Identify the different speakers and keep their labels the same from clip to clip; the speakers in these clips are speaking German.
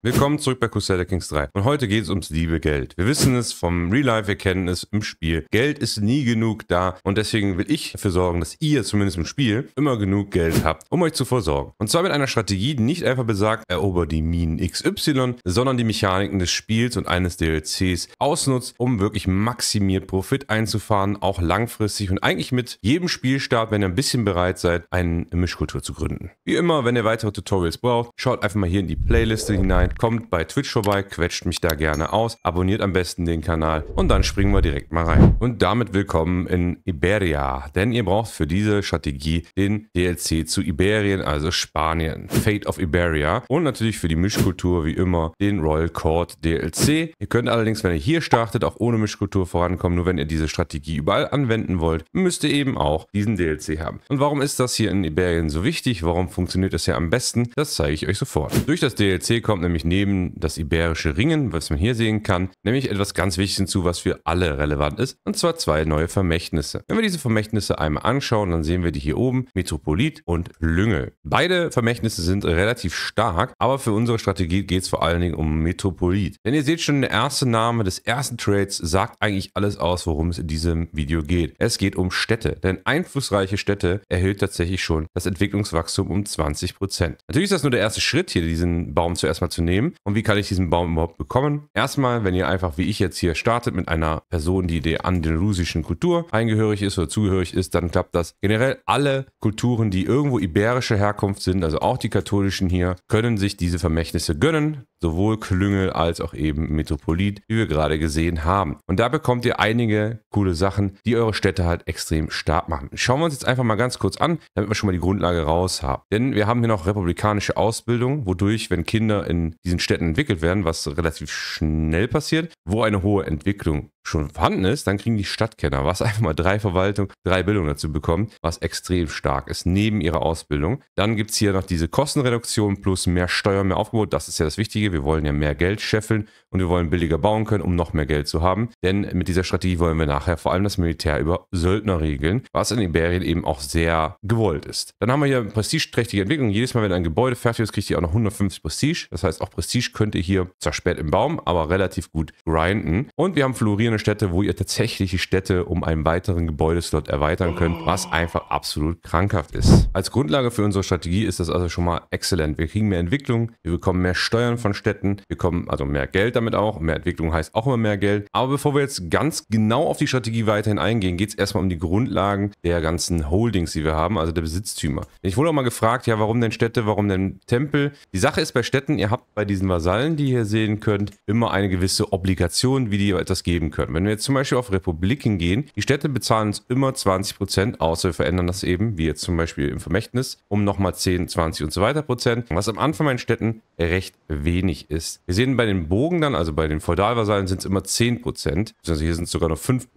Speaker 1: Willkommen zurück bei Crusader Kings 3 und heute geht es ums liebe Geld. Wir wissen es vom Real Life, wir kennen es im Spiel. Geld ist nie genug da und deswegen will ich dafür sorgen, dass ihr zumindest im Spiel immer genug Geld habt, um euch zu versorgen. Und zwar mit einer Strategie, die nicht einfach besagt, erober die Minen XY, sondern die Mechaniken des Spiels und eines DLCs ausnutzt, um wirklich maximiert Profit einzufahren, auch langfristig und eigentlich mit jedem Spielstart, wenn ihr ein bisschen bereit seid, eine Mischkultur zu gründen. Wie immer, wenn ihr weitere Tutorials braucht, schaut einfach mal hier in die Playliste hinein Zeit. Kommt bei Twitch vorbei, quetscht mich da gerne aus, abonniert am besten den Kanal und dann springen wir direkt mal rein. Und damit willkommen in Iberia, denn ihr braucht für diese Strategie den DLC zu Iberien, also Spanien, Fate of Iberia und natürlich für die Mischkultur wie immer den Royal Court DLC. Ihr könnt allerdings, wenn ihr hier startet, auch ohne Mischkultur vorankommen, nur wenn ihr diese Strategie überall anwenden wollt, müsst ihr eben auch diesen DLC haben. Und warum ist das hier in Iberien so wichtig? Warum funktioniert das hier am besten? Das zeige ich euch sofort. Durch das DLC kommt nämlich nämlich neben das iberische Ringen, was man hier sehen kann, nämlich etwas ganz Wichtiges hinzu, was für alle relevant ist, und zwar zwei neue Vermächtnisse. Wenn wir diese Vermächtnisse einmal anschauen, dann sehen wir die hier oben, Metropolit und Lüngel. Beide Vermächtnisse sind relativ stark, aber für unsere Strategie geht es vor allen Dingen um Metropolit. Denn ihr seht schon, der erste Name des ersten Trades sagt eigentlich alles aus, worum es in diesem Video geht. Es geht um Städte, denn einflussreiche Städte erhöht tatsächlich schon das Entwicklungswachstum um 20%. Natürlich ist das nur der erste Schritt hier, diesen Baum zuerst mal zu nehmen nehmen. Und wie kann ich diesen Baum überhaupt bekommen? Erstmal, wenn ihr einfach wie ich jetzt hier startet mit einer Person, die der andalusischen Kultur eingehörig ist oder zugehörig ist, dann klappt das. Generell alle Kulturen, die irgendwo iberische Herkunft sind, also auch die katholischen hier, können sich diese Vermächtnisse gönnen sowohl Klüngel als auch eben Metropolit, wie wir gerade gesehen haben. Und da bekommt ihr einige coole Sachen, die eure Städte halt extrem stark machen. Schauen wir uns jetzt einfach mal ganz kurz an, damit wir schon mal die Grundlage raus haben. Denn wir haben hier noch republikanische Ausbildung, wodurch, wenn Kinder in diesen Städten entwickelt werden, was relativ schnell passiert, wo eine hohe Entwicklung schon vorhanden ist, dann kriegen die Stadtkenner, was einfach mal drei Verwaltungen, drei Bildungen dazu bekommen, was extrem stark ist, neben ihrer Ausbildung. Dann gibt es hier noch diese Kostenreduktion plus mehr Steuern, mehr Aufgebot. Das ist ja das Wichtige. Wir wollen ja mehr Geld scheffeln und wir wollen billiger bauen können, um noch mehr Geld zu haben. Denn mit dieser Strategie wollen wir nachher vor allem das Militär über Söldner regeln, was in Iberien eben auch sehr gewollt ist. Dann haben wir hier prestigeträchtige Entwicklung. Jedes Mal, wenn ein Gebäude fertig ist, kriegt ihr auch noch 150 Prestige. Das heißt, auch Prestige könnt ihr hier zwar spät im Baum, aber relativ gut grinden. Und wir haben florierende kleine Städte, wo ihr tatsächlich die Städte um einen weiteren Gebäudeslot erweitern könnt, was oh. einfach absolut krankhaft ist. Als Grundlage für unsere Strategie ist das also schon mal exzellent. Wir kriegen mehr Entwicklung, wir bekommen mehr Steuern von Städten, wir bekommen also mehr Geld damit auch. Mehr Entwicklung heißt auch immer mehr Geld. Aber bevor wir jetzt ganz genau auf die Strategie weiterhin eingehen, geht es erstmal um die Grundlagen der ganzen Holdings, die wir haben, also der Besitztümer. Ich wurde auch mal gefragt, ja, warum denn Städte, warum denn Tempel? Die Sache ist bei Städten, ihr habt bei diesen Vasallen, die ihr hier sehen könnt, immer eine gewisse Obligation, wie die ihr etwas geben könnt werden. Wenn wir jetzt zum Beispiel auf Republiken gehen, die Städte bezahlen uns immer 20%, außer wir verändern das eben, wie jetzt zum Beispiel im Vermächtnis, um nochmal 10, 20 und so weiter Prozent, was am Anfang in Städten recht wenig ist. Wir sehen bei den Bogen dann, also bei den Feudalvasallen sind es immer 10 Prozent, also hier sind es sogar noch 5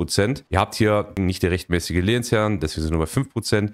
Speaker 1: Ihr habt hier nicht der rechtmäßige Lehnsherrn, deswegen sind nur bei 5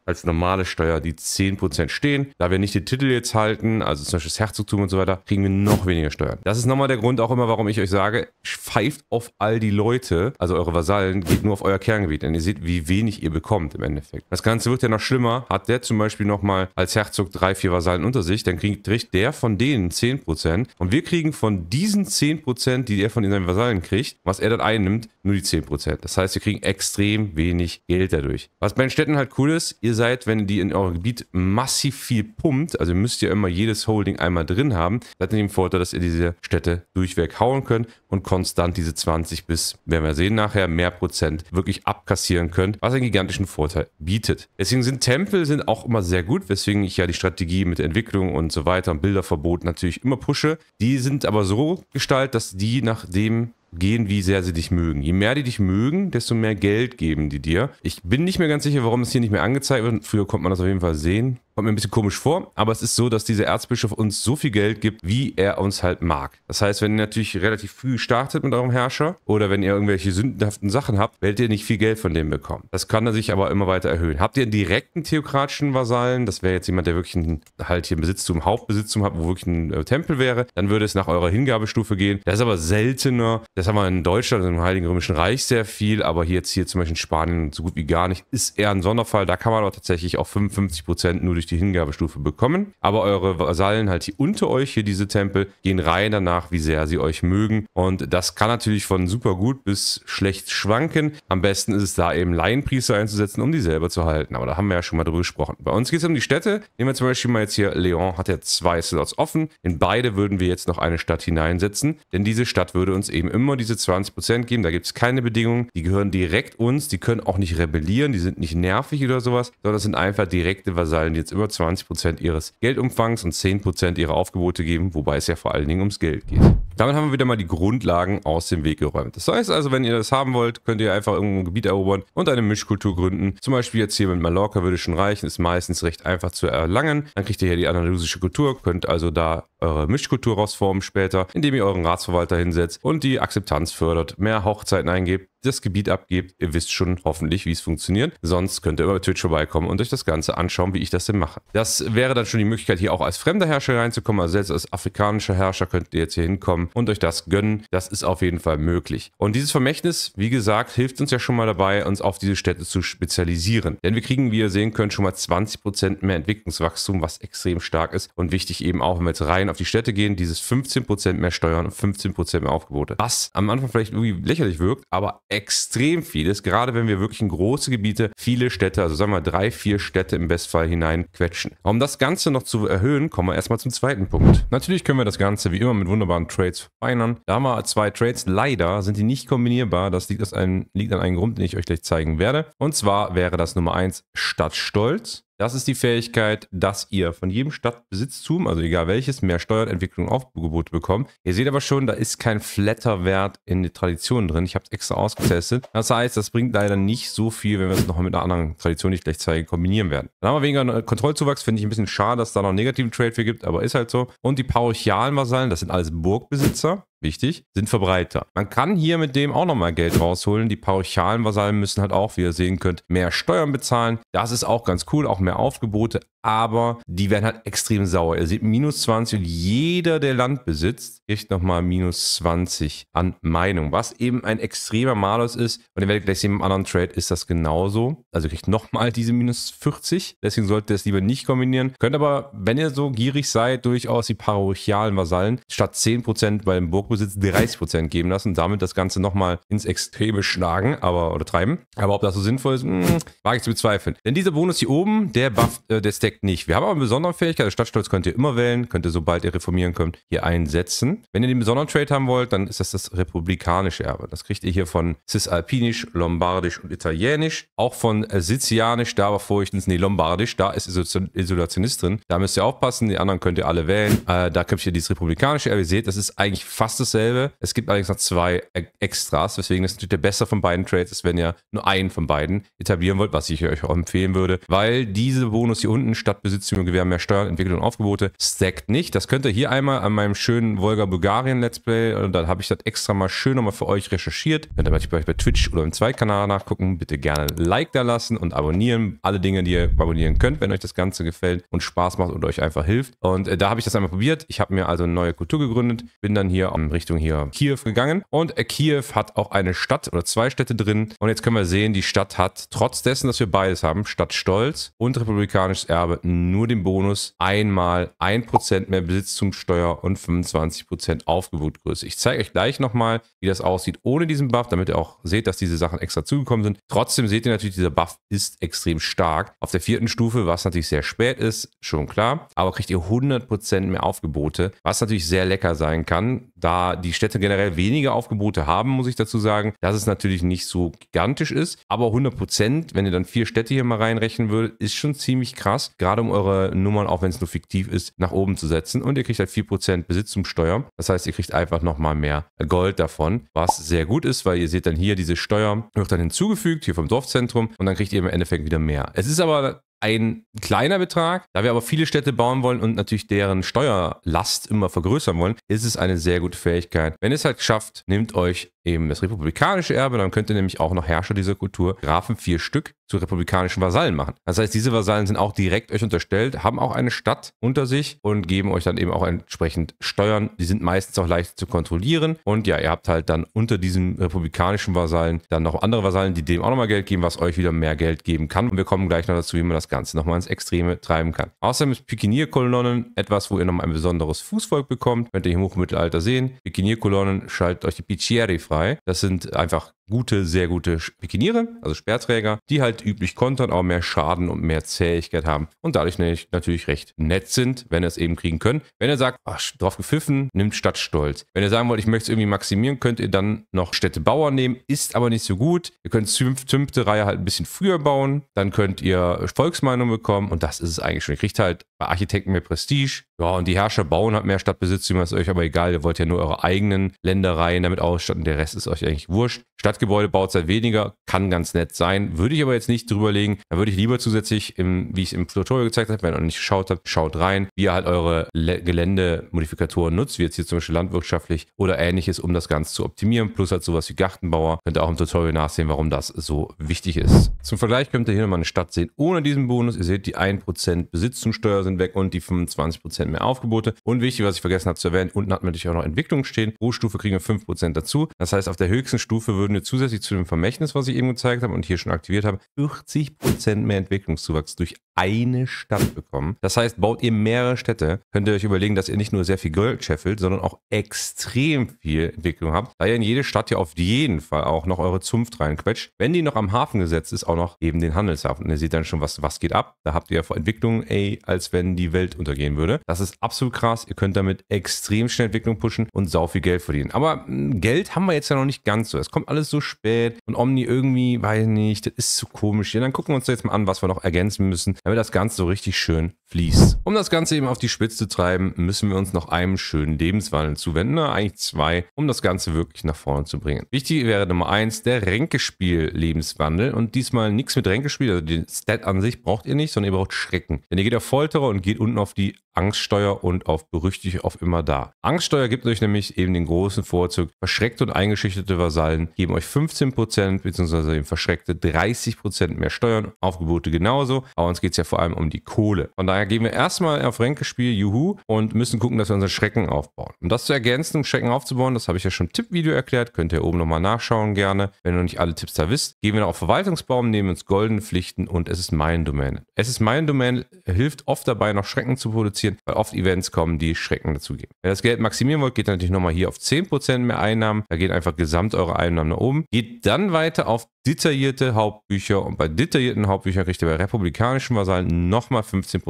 Speaker 1: als normale Steuer die 10 stehen. Da wir nicht den Titel jetzt halten, also zum Beispiel das Herzogtum und so weiter, kriegen wir noch weniger Steuern. Das ist nochmal der Grund auch immer, warum ich euch sage, pfeift auf all die Leute, Leute, also eure Vasallen, geht nur auf euer Kerngebiet. Denn ihr seht, wie wenig ihr bekommt im Endeffekt. Das Ganze wird ja noch schlimmer. Hat der zum Beispiel nochmal als Herzog drei, vier Vasallen unter sich, dann kriegt der von denen 10%. Und wir kriegen von diesen 10%, die er von seinen Vasallen kriegt, was er dann einnimmt, nur die 10%. Das heißt, wir kriegen extrem wenig Geld dadurch. Was bei den Städten halt cool ist, ihr seid, wenn die in eurem Gebiet massiv viel pumpt, also müsst ihr ja immer jedes Holding einmal drin haben, seid ihr den Vorteil, dass ihr diese Städte durchweg hauen könnt und konstant diese 20 bis werden wir sehen nachher, mehr Prozent wirklich abkassieren könnt, was einen gigantischen Vorteil bietet. Deswegen sind Tempel sind auch immer sehr gut, weswegen ich ja die Strategie mit Entwicklung und so weiter und Bilderverbot natürlich immer pushe. Die sind aber so gestaltet, dass die nach dem gehen, wie sehr sie dich mögen. Je mehr die dich mögen, desto mehr Geld geben die dir. Ich bin nicht mehr ganz sicher, warum es hier nicht mehr angezeigt wird. Früher konnte man das auf jeden Fall sehen. Kommt mir ein bisschen komisch vor, aber es ist so, dass dieser Erzbischof uns so viel Geld gibt, wie er uns halt mag. Das heißt, wenn ihr natürlich relativ früh startet mit eurem Herrscher oder wenn ihr irgendwelche sündhaften Sachen habt, werdet ihr nicht viel Geld von dem bekommen. Das kann er sich aber immer weiter erhöhen. Habt ihr einen direkten theokratischen Vasallen, das wäre jetzt jemand, der wirklich einen, halt hier einen Besitztum, Hauptbesitztum hat, wo wirklich ein äh, Tempel wäre, dann würde es nach eurer Hingabestufe gehen. Das ist aber seltener. Das haben wir in Deutschland, im Heiligen Römischen Reich sehr viel, aber hier jetzt hier zum Beispiel in Spanien so gut wie gar nicht. Ist eher ein Sonderfall. Da kann man aber tatsächlich auch 55% Prozent nur durch durch die Hingabestufe bekommen. Aber eure Vasallen halt die unter euch, hier diese Tempel, gehen rein danach, wie sehr sie euch mögen. Und das kann natürlich von super gut bis schlecht schwanken. Am besten ist es da eben Laienpriester einzusetzen, um die selber zu halten. Aber da haben wir ja schon mal drüber gesprochen. Bei uns geht es um die Städte. Nehmen wir zum Beispiel mal jetzt hier, Leon hat ja zwei Slots offen. In beide würden wir jetzt noch eine Stadt hineinsetzen, denn diese Stadt würde uns eben immer diese 20% geben. Da gibt es keine Bedingungen. Die gehören direkt uns. Die können auch nicht rebellieren. Die sind nicht nervig oder sowas, sondern das sind einfach direkte Vasallen, die jetzt über 20% ihres Geldumfangs und 10% ihrer Aufgebote geben, wobei es ja vor allen Dingen ums Geld geht. Damit haben wir wieder mal die Grundlagen aus dem Weg geräumt. Das heißt also, wenn ihr das haben wollt, könnt ihr einfach irgendein Gebiet erobern und eine Mischkultur gründen. Zum Beispiel jetzt hier mit Mallorca würde schon reichen, ist meistens recht einfach zu erlangen. Dann kriegt ihr hier die andalusische Kultur, könnt also da eure Mischkultur rausformen später, indem ihr euren Ratsverwalter hinsetzt und die Akzeptanz fördert, mehr Hochzeiten eingebt, das Gebiet abgebt. Ihr wisst schon hoffentlich, wie es funktioniert. Sonst könnt ihr über Twitch vorbeikommen und euch das Ganze anschauen, wie ich das denn mache. Das wäre dann schon die Möglichkeit, hier auch als fremder Herrscher reinzukommen. Also selbst als afrikanischer Herrscher könnt ihr jetzt hier hinkommen und euch das gönnen. Das ist auf jeden Fall möglich. Und dieses Vermächtnis, wie gesagt, hilft uns ja schon mal dabei, uns auf diese Städte zu spezialisieren. Denn wir kriegen, wie ihr sehen könnt, schon mal 20% mehr Entwicklungswachstum, was extrem stark ist und wichtig eben auch, wenn wir jetzt rein auf die Städte gehen, dieses 15% mehr Steuern und 15% mehr Aufgebote. Was am Anfang vielleicht irgendwie lächerlich wirkt, aber extrem viel ist, gerade wenn wir wirklich in große Gebiete, viele Städte, also sagen wir mal drei, vier Städte im Bestfall hineinquetschen. Um das Ganze noch zu erhöhen, kommen wir erstmal zum zweiten Punkt. Natürlich können wir das Ganze wie immer mit wunderbaren Trades feinern. Da haben wir zwei Trades, leider sind die nicht kombinierbar. Das liegt, an einem, liegt an einem Grund, den ich euch gleich zeigen werde. Und zwar wäre das Nummer 1 Stadtstolz. Das ist die Fähigkeit, dass ihr von jedem Stadtbesitztum, also egal welches, mehr Steuerentwicklung und Aufgebote bekommt. Ihr seht aber schon, da ist kein Flatterwert in der Tradition drin. Ich habe es extra ausgetestet. Das heißt, das bringt leider nicht so viel, wenn wir es noch mit einer anderen Tradition, die ich gleich zeige, kombinieren werden. Dann haben wir weniger Kontrollzuwachs. Finde ich ein bisschen schade, dass da noch einen negativen Trade für gibt, aber ist halt so. Und die Parochialen Vasallen, das sind alles Burgbesitzer wichtig, sind Verbreiter. Man kann hier mit dem auch nochmal Geld rausholen. Die parochialen Vasallen müssen halt auch, wie ihr sehen könnt, mehr Steuern bezahlen. Das ist auch ganz cool, auch mehr Aufgebote, aber die werden halt extrem sauer. Ihr seht minus 20 und jeder, der Land besitzt, kriegt nochmal minus 20 an Meinung, was eben ein extremer Malus ist. Und ihr werdet gleich sehen, im anderen Trade ist das genauso. Also kriegt nochmal diese minus 40. Deswegen solltet ihr es lieber nicht kombinieren. Könnt aber, wenn ihr so gierig seid, durchaus die parochialen Vasallen statt 10% bei dem Burg Hochbesitz 30% geben lassen und damit das Ganze nochmal ins Extreme schlagen aber, oder treiben. Aber ob das so sinnvoll ist, mh, hm, mag ich zu bezweifeln. Denn dieser Bonus hier oben, der bufft, äh, der stackt nicht. Wir haben aber eine besondere Fähigkeit. Also Stadtstolz könnt ihr immer wählen, könnt ihr, sobald ihr reformieren könnt, hier einsetzen. Wenn ihr den besonderen Trade haben wollt, dann ist das das republikanische Erbe. Das kriegt ihr hier von Cisalpinisch, Lombardisch und Italienisch. Auch von äh, Sizianisch, da war vorhin, nee, Lombardisch, da ist Isolationist drin. Da müsst ihr aufpassen, die anderen könnt ihr alle wählen. Äh, da kriegt ihr dieses republikanische Erbe. Ihr seht, das ist eigentlich fast fast dasselbe. Es gibt allerdings noch zwei e-, Extras, weswegen das natürlich der bessere von beiden Trades ist, wenn ihr nur einen von beiden etablieren wollt, was ich euch auch empfehlen würde, weil diese Bonus hier unten, Stadtbesitztum und Gewehr mehr Steuern, Entwicklung und Aufgebote, stackt nicht. Das könnt ihr hier einmal an meinem schönen Volga Bulgarien Let's Play und dann habe ich das extra mal schön nochmal für euch recherchiert. Könnt ihr bei euch bei Twitch oder im Zweitkanal nachgucken. Bitte gerne Like da lassen und abonnieren. Alle Dinge, die ihr abonnieren könnt, wenn euch das Ganze gefällt und Spaß macht und euch einfach hilft. Und äh, da habe ich das einmal probiert. Ich habe mir also eine neue Kultur gegründet, bin dann hier am Richtung hier Kiew gegangen. Und Kiew hat auch eine Stadt oder zwei Städte drin. Und jetzt können wir sehen, die Stadt hat trotz dessen, dass wir beides haben, Stadt Stolz und republikanisches Erbe, nur den Bonus einmal 1% mehr Besitz zum Steuer und 25% Aufgebotgröße. Ich zeige euch gleich nochmal, wie das aussieht ohne diesen Buff, damit ihr auch seht, dass diese Sachen extra zugekommen sind. Trotzdem seht ihr natürlich, dieser Buff ist extrem stark. Auf der vierten Stufe, was natürlich sehr spät ist, schon klar, aber kriegt ihr 100% mehr Aufgebote, was natürlich sehr lecker sein kann, da die Städte generell weniger Aufgebote haben, muss ich dazu sagen, dass es natürlich nicht so gigantisch ist. Aber 100 Prozent, wenn ihr dann vier Städte hier mal reinrechnen würdet, ist schon ziemlich krass, gerade um eure Nummern, auch wenn es nur fiktiv ist, nach oben zu setzen. Und ihr kriegt halt vier Prozent Besitzungssteuer. Das heißt, ihr kriegt einfach nochmal mehr Gold davon, was sehr gut ist, weil ihr seht dann hier, diese Steuer wird dann hinzugefügt, hier vom Dorfzentrum und dann kriegt ihr im Endeffekt wieder mehr. Es ist aber ein kleiner Betrag. Da wir aber viele Städte bauen wollen und natürlich deren Steuerlast immer vergrößern wollen, ist es eine sehr gute Fähigkeit. Wenn ihr es halt schafft, nehmt euch eben das republikanische Erbe, dann könnt ihr nämlich auch noch Herrscher dieser Kultur, Grafen vier Stück, zu republikanischen Vasallen machen. Das heißt, diese Vasallen sind auch direkt euch unterstellt, haben auch eine Stadt unter sich und geben euch dann eben auch entsprechend Steuern. Die sind meistens auch leicht zu kontrollieren. Und ja, ihr habt halt dann unter diesen republikanischen Vasallen dann noch andere Vasallen, die dem auch nochmal Geld geben, was euch wieder mehr Geld geben kann. Und wir kommen gleich noch dazu, wie man das Ganze nochmal ins Extreme treiben kann. Außerdem ist Pikinierkolonnen etwas, wo ihr nochmal ein besonderes Fußvolk bekommt. Könnt ihr im Hochmittelalter sehen. Pikinierkolonnen schaltet euch die Pichieri frei. Das sind einfach gute, sehr gute Pikiniere, also Sperrträger, die halt üblich kontern, auch mehr Schaden und mehr Zähigkeit haben und dadurch natürlich recht nett sind, wenn ihr es eben kriegen könnt. Wenn ihr sagt, ach, drauf gepfiffen, nimmt statt Stolz. Wenn ihr sagen wollt, ich möchte es irgendwie maximieren, könnt ihr dann noch Städtebauer nehmen, ist aber nicht so gut. Ihr könnt fünfte Reihe halt ein bisschen früher bauen, dann könnt ihr Volksmeinung bekommen und das ist es eigentlich schon. Ihr kriegt halt bei Architekten mehr Prestige, ja, und die Herrscher bauen halt mehr Stadtbesitz, ist euch aber egal. Ihr wollt ja nur eure eigenen Ländereien damit ausstatten. Der Rest ist euch eigentlich wurscht. Stadtgebäude baut seit weniger, kann ganz nett sein. Würde ich aber jetzt nicht drüber legen. Da würde ich lieber zusätzlich, im, wie ich es im Tutorial gezeigt habe, wenn ihr noch nicht geschaut habt, schaut rein, wie ihr halt eure Geländemodifikatoren nutzt, wie jetzt hier zum Beispiel landwirtschaftlich oder ähnliches, um das Ganze zu optimieren. Plus halt sowas wie Gartenbauer. Könnt ihr auch im Tutorial nachsehen, warum das so wichtig ist. Zum Vergleich könnt ihr hier nochmal eine Stadt sehen ohne diesen Bonus. Ihr seht, die 1% Besitzungssteuer sind weg und die 25% Prozent mehr Aufgebote. Und wichtig, was ich vergessen habe zu erwähnen, unten hat man natürlich auch noch Entwicklung stehen. Pro Stufe kriegen wir 5% dazu. Das heißt, auf der höchsten Stufe würden wir zusätzlich zu dem Vermächtnis, was ich eben gezeigt habe und hier schon aktiviert habe, 40% mehr Entwicklungszuwachs durch eine Stadt bekommen. Das heißt, baut ihr mehrere Städte, könnt ihr euch überlegen, dass ihr nicht nur sehr viel Gold scheffelt, sondern auch extrem viel Entwicklung habt, da ihr in jede Stadt ja auf jeden Fall auch noch eure Zunft reinquetscht. Wenn die noch am Hafen gesetzt ist, auch noch eben den Handelshafen. Und ihr seht dann schon, was, was geht ab. Da habt ihr ja vor Entwicklung, ey, als wenn die Welt untergehen würde. Das das ist absolut krass. Ihr könnt damit extrem schnell Entwicklung pushen und sau viel Geld verdienen. Aber hm, Geld haben wir jetzt ja noch nicht ganz so. Es kommt alles so spät und Omni irgendwie, weiß nicht, das ist zu komisch. Ja, dann gucken wir uns jetzt mal an, was wir noch ergänzen müssen, damit das Ganze so richtig schön fließt. Um das Ganze eben auf die Spitze zu treiben, müssen wir uns noch einem schönen Lebenswandel zuwenden. Na, eigentlich zwei, um das Ganze wirklich nach vorne zu bringen. Wichtig wäre Nummer eins, der Ränkespiel-Lebenswandel. Und diesmal nichts mit Ränkespiel, also den Stat an sich braucht ihr nicht, sondern ihr braucht Schrecken. Denn ihr geht auf Folterer und geht unten auf die Angst Angststeuer und auf berüchtigt auf immer da. Angststeuer gibt euch nämlich eben den großen Vorzug, verschreckte und eingeschüchterte Vasallen geben euch 15% bzw. eben verschreckte 30% mehr Steuern, Aufgebote genauso, aber uns geht es ja vor allem um die Kohle. Von daher gehen wir erstmal auf Ränkespiel, juhu, und müssen gucken, dass wir unseren Schrecken aufbauen. Um das zu ergänzen, um Schrecken aufzubauen, das habe ich ja schon im Tippvideo erklärt, könnt ihr oben nochmal nachschauen gerne, wenn ihr noch nicht alle Tipps da wisst. Gehen wir auf Verwaltungsbaum, nehmen uns goldene Pflichten und es ist mein Domäne. Es ist mein Domäne hilft oft dabei, noch Schrecken zu produzieren, weil oft Events kommen, die Schrecken dazugeben. Wenn ihr das Geld maximieren wollt, geht natürlich nochmal hier auf 10% mehr Einnahmen. Da geht einfach gesamt eure Einnahmen nach oben. Geht dann weiter auf detaillierte Hauptbücher und bei detaillierten Hauptbüchern kriegt ihr bei republikanischen Vasallen nochmal 15%.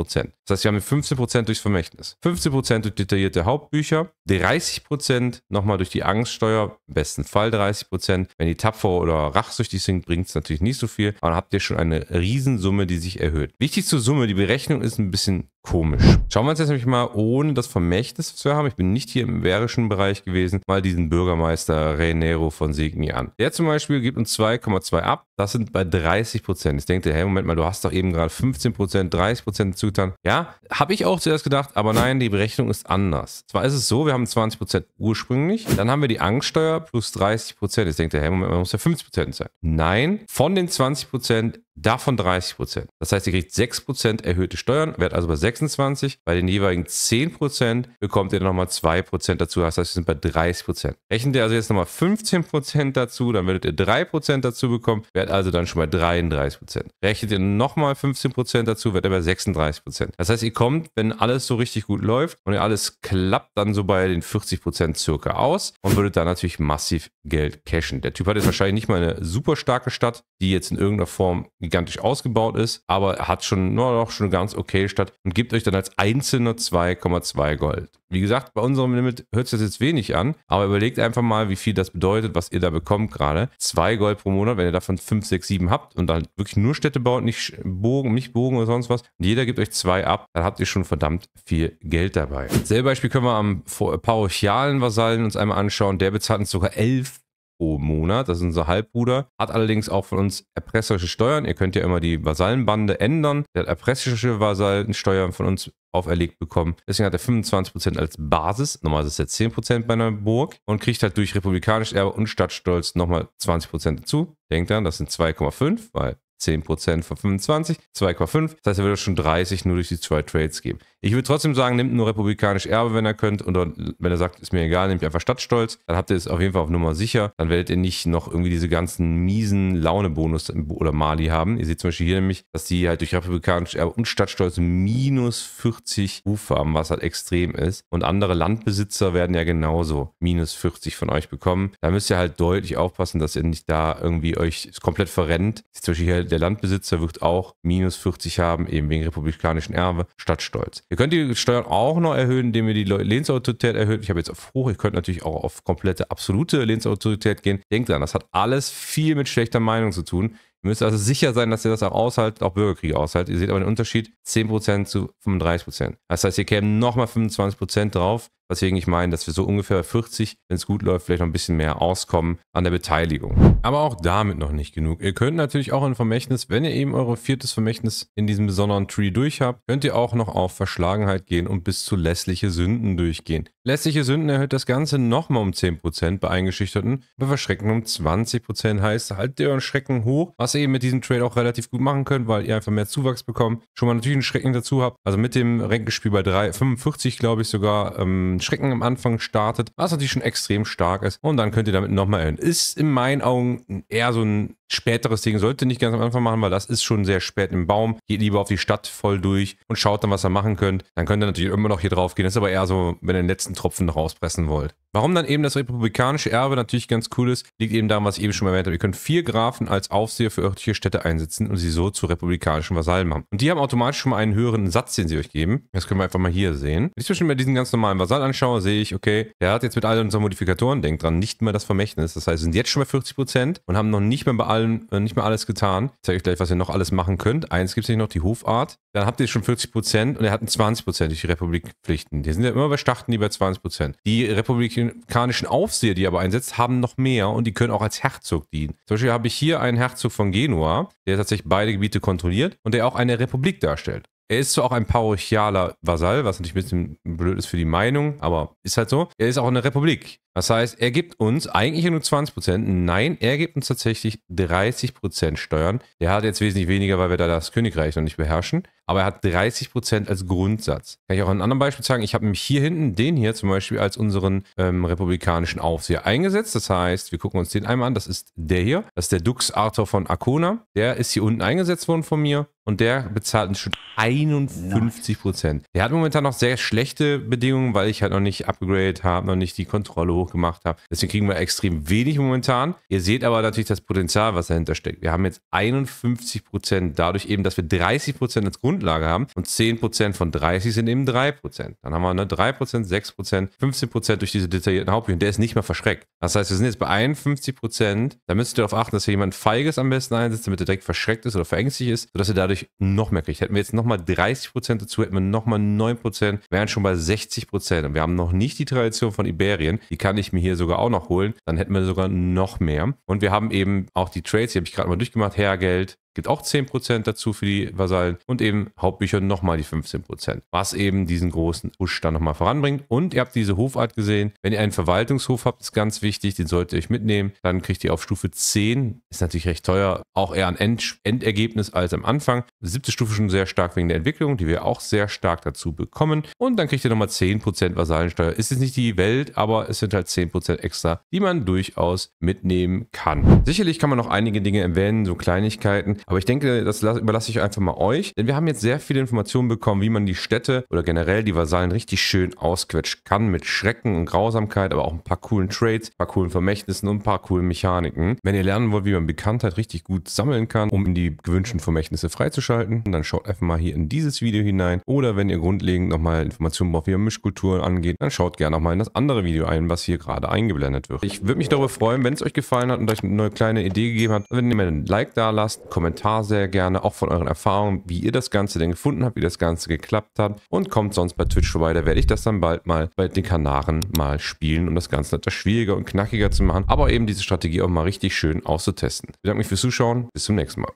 Speaker 1: Das heißt, wir haben 15% durchs Vermächtnis, 15% durch detaillierte Hauptbücher, 30% nochmal durch die Angststeuer, im besten Fall 30%. Wenn die tapfer oder rachsüchtig sind, bringt es natürlich nicht so viel, aber dann habt ihr schon eine Riesensumme, die sich erhöht. Wichtig zur Summe, die Berechnung ist ein bisschen komisch. Schauen wir uns jetzt nämlich mal ohne das Vermächtnis, zu haben, ich bin nicht hier im werischen Bereich gewesen, mal diesen Bürgermeister Renero von Segni an. Der zum Beispiel gibt uns 2,2 CO2 ab das sind bei 30 Prozent. Ich denke, ihr, hey, Moment mal, du hast doch eben gerade 15 Prozent, 30 Prozent Zutaten. Ja, habe ich auch zuerst gedacht, aber nein, die Berechnung ist anders. Zwar ist es so, wir haben 20 Prozent ursprünglich, dann haben wir die Angststeuer plus 30 Prozent. Ich denke, ihr, hey, Moment mal, muss ja 50 Prozent sein. Nein, von den 20 Prozent Davon 30 Prozent. Das heißt, ihr kriegt 6 Prozent erhöhte Steuern, wärt also bei 26. Bei den jeweiligen 10 Prozent bekommt ihr nochmal 2 Prozent dazu. Das heißt, wir sind bei 30 Prozent. Rechnet ihr also jetzt nochmal 15 Prozent dazu, dann würdet ihr 3 Prozent dazu bekommen, wärt Wahrscheinlichkeit, also dann schon bei 33 Prozent. Rechnet ihr nochmal 15 Prozent dazu, wird er bei 36 Prozent. Das heißt, ihr kommt, wenn alles so richtig gut läuft und ihr alles klappt, dann so bei den 40 Prozent circa aus und würdet dann natürlich massiv Geld cashen. Der Typ hat jetzt wahrscheinlich nicht mal eine super starke Stadt, die jetzt in irgendeiner Form gigantisch ausgebaut ist, aber hat schon, nur noch schon eine ganz okay Stadt und gibt euch dann als Einzelner 2,2 Gold. Wie gesagt, bei unserem Limit hört sich das jetzt wenig an, aber überlegt einfach mal, wie viel das bedeutet, was ihr da bekommt gerade. 2 Gold pro Monat, wenn ihr davon 5 5, 6, 7 habt und dann halt wirklich nur Städte baut, nicht Bogen, nicht Bogen oder sonst was, und jeder gibt euch zwei ab, dann habt ihr schon verdammt viel Geld dabei. Selbe Beispiel können wir am parochialen Vasallen uns einmal anschauen. Der bezahlt uns sogar 11 pro Monat. Das ist unser Halbbruder. Hat allerdings auch von uns erpresserische Steuern. Ihr könnt ja immer die Vasallenbande ändern. Der hat erpresserische Vasallensteuern von uns auferlegt bekommen. Deswegen hat er 25% als Basis. Normal ist es jetzt 10% bei einer Burg. Und kriegt halt durch republikanisch Erbe und Stadtstolz nochmal 20% dazu. Denkt dann, das sind 2,5, weil 10% von 25, 2,5. Das heißt, er würde schon 30 nur durch die zwei Trades geben. Ich würde trotzdem sagen, nehmt nur republikanisch Erbe, wenn ihr könnt. Und wenn ihr sagt, ist mir egal, nehmt einfach Stadtstolz. Dann habt ihr es auf jeden Fall auf Nummer sicher. Dann werdet ihr nicht noch irgendwie diese ganzen miesen Laune-Bonus oder Mali haben. Ihr seht zum Beispiel hier nämlich, dass die halt durch republikanisch Erbe und Stadtstolz minus 40 Ufer haben, was halt extrem ist. Und andere Landbesitzer werden ja genauso minus 40 von euch bekommen. Da müsst ihr halt deutlich aufpassen, dass ihr nicht da irgendwie euch komplett verrennt. Zum Beispiel hier der Landbesitzer wird auch minus 40 haben, eben wegen republikanischen Erbe, Stadtstolz. Ihr könnt die Steuern auch noch erhöhen, indem ihr die Lehnsautorität erhöht. Ich habe jetzt auf hoch, ihr könnt natürlich auch auf komplette absolute Lehnsautorität gehen. Denkt dran, das hat alles viel mit schlechter Meinung zu tun. Ihr müsst also sicher sein, dass ihr das auch aushaltet, auch Bürgerkriege aushaltet. Ihr seht aber den Unterschied 10% zu 35%. Das heißt, ihr kämen nochmal 25% drauf, weswegen ich meine, dass wir so ungefähr 40, wenn es gut läuft, vielleicht noch ein bisschen mehr auskommen an der Beteiligung. Aber auch damit noch nicht genug. Ihr könnt natürlich auch ein Vermächtnis, wenn ihr eben eure viertes Vermächtnis in diesem besonderen Tree durch habt, könnt ihr auch noch auf Verschlagenheit gehen und bis zu lässliche Sünden durchgehen. Lässliche Sünden erhöht das Ganze nochmal um 10% bei Eingeschüchterten, bei Verschrecken um 20% heißt, haltet ihr euren Schrecken hoch, was was ihr eben mit diesem Trade auch relativ gut machen könnt, weil ihr einfach mehr Zuwachs bekommt. Schon mal natürlich einen Schrecken dazu habt. Also mit dem Ränkespiel bei 3, 45, glaube ich sogar, ähm, Schrecken am Anfang startet, was natürlich schon extrem stark ist. Und dann könnt ihr damit nochmal hin. Ist in meinen Augen eher so ein späteres Ding sollte nicht ganz am Anfang machen, weil das ist schon sehr spät im Baum. Geht lieber auf die Stadt voll durch und schaut dann, was ihr machen könnt. Dann könnt ihr natürlich immer noch hier drauf gehen. Das ist aber eher so, wenn ihr den letzten Tropfen noch auspressen wollt. Warum dann eben das republikanische Erbe natürlich ganz cool ist, liegt eben daran, was ich eben schon erwähnt habe. Ihr könnt vier Grafen als Aufseher für örtliche Städte einsetzen und sie so zu republikanischen Vasallen machen. Und die haben automatisch schon mal einen höheren Satz, den sie euch geben. Das können wir einfach mal hier sehen. Wenn ich zwischen mir diesen ganz normalen Vasall anschaue, sehe ich, okay, der hat jetzt mit all unseren Modifikatoren, denkt dran, nicht mehr das Vermächtnis. Das heißt, sind jetzt schon bei 40% und haben noch nicht mehr bei allen allem, äh, nicht mehr alles getan. Ich zeige euch gleich, was ihr noch alles machen könnt. Eins gibt es nicht noch, die Hofart dann habt ihr schon 40 und er hat einen 20 durch die Republikpflichten. Die sind ja immer bei Staaten, die bei 20 Die republikanischen Aufseher, die er aber einsetzt, haben noch mehr und die können auch als Herzog dienen. Zum Beispiel habe ich hier einen Herzog von Genua, der tatsächlich beide Gebiete kontrolliert und der auch eine Republik darstellt. Er ist zwar auch ein parochialer Vasall, was natürlich ein bisschen blöd ist für die Meinung, aber ist halt so. Er ist auch eine Republik. Das heißt, er gibt uns eigentlich nur 20 Prozent. Nein, er gibt uns tatsächlich 30 Prozent Steuern. Der hat jetzt wesentlich weniger, weil wir da das Königreich noch nicht beherrschen aber er hat 30% als Grundsatz. Kann ich auch an einem anderen Beispiel sagen, ich habe nämlich hier hinten den hier zum Beispiel als unseren ähm, republikanischen Aufseher eingesetzt. Das heißt, wir gucken uns den einmal an. Das ist der hier. Das ist der Dux Arthur von Arcona. Der ist hier unten eingesetzt worden von mir und der bezahlt uns schon 51 Prozent. Der hat momentan noch sehr schlechte Bedingungen, weil ich halt noch nicht upgraded habe, noch nicht die Kontrolle hochgemacht habe. Deswegen kriegen wir extrem wenig momentan. Ihr seht aber natürlich das Potenzial, was dahinter steckt. Wir haben jetzt 51 Prozent dadurch eben, dass wir 30 Prozent als Grundlage haben und 10 Prozent von 30 sind eben 3 Prozent. Dann haben wir ne, 3 Prozent, 6 Prozent, 15 Prozent durch diese detaillierten Hauptbücher. Der ist nicht mehr verschreckt. Das heißt, wir sind jetzt bei 51 Prozent. Da müsst ihr darauf achten, dass ihr jemand feiges am besten einsetzt, damit er direkt verschreckt ist oder verängstigt ist, sodass ihr dadurch dadurch noch mehr kriegt. Hätten wir jetzt nochmal 30% dazu, hätten wir nochmal 9%, wären schon bei 60%. Und wir haben noch nicht die Tradition von Iberien. Die kann ich mir hier sogar auch noch holen. Dann hätten wir sogar noch mehr. Und wir haben eben auch die Trades, die habe ich gerade mal durchgemacht. Hergeld, gibt auch 10% dazu für die Vasallen und eben Hauptbücher nochmal die 15%, was eben diesen großen Push dann nochmal voranbringt. Und ihr habt diese Hofart gesehen. Wenn ihr einen Verwaltungshof habt, ist ganz wichtig, den solltet ihr euch mitnehmen. Dann kriegt ihr auf Stufe 10, ist natürlich recht teuer, auch eher ein End Endergebnis als am Anfang. Siebte Stufe schon sehr stark wegen der Entwicklung, die wir auch sehr stark dazu bekommen. Und dann kriegt ihr nochmal 10% Vasallensteuer. Ist jetzt nicht die Welt, aber es sind halt 10% extra, die man durchaus mitnehmen kann. Sicherlich kann man noch einige Dinge erwähnen, so Kleinigkeiten, aber ich denke, das überlasse ich einfach mal euch, denn wir haben jetzt sehr viele Informationen bekommen, wie man die Städte oder generell die Vasallen richtig schön ausquetschen kann mit Schrecken und Grausamkeit, aber auch ein paar coolen Trades, paar coolen Vermächtnissen und ein paar coolen Mechaniken. Wenn ihr lernen wollt, wie man Bekanntheit richtig gut sammeln kann, um die gewünschten Vermächtnisse freizuschalten, dann schaut einfach mal hier in dieses Video hinein. Oder wenn ihr grundlegend nochmal Informationen braucht, wie man Mischkulturen angeht, dann schaut gerne nochmal in das andere Video ein, was hier gerade eingeblendet wird. Ich würde mich darüber freuen, wenn es euch gefallen hat und euch eine neue kleine Idee gegeben hat, wenn ihr mir ein Like da lasst, Kommentar Kommentar sehr gerne, auch von euren Erfahrungen, wie ihr das Ganze denn gefunden habt, wie das Ganze geklappt hat. Und kommt sonst bei Twitch vorbei, da werde ich das dann bald mal bei den Kanaren mal spielen, um das Ganze etwas schwieriger und knackiger zu machen, aber eben diese Strategie auch mal richtig schön auszutesten. Ich bedanke mich fürs Zuschauen, bis zum nächsten Mal.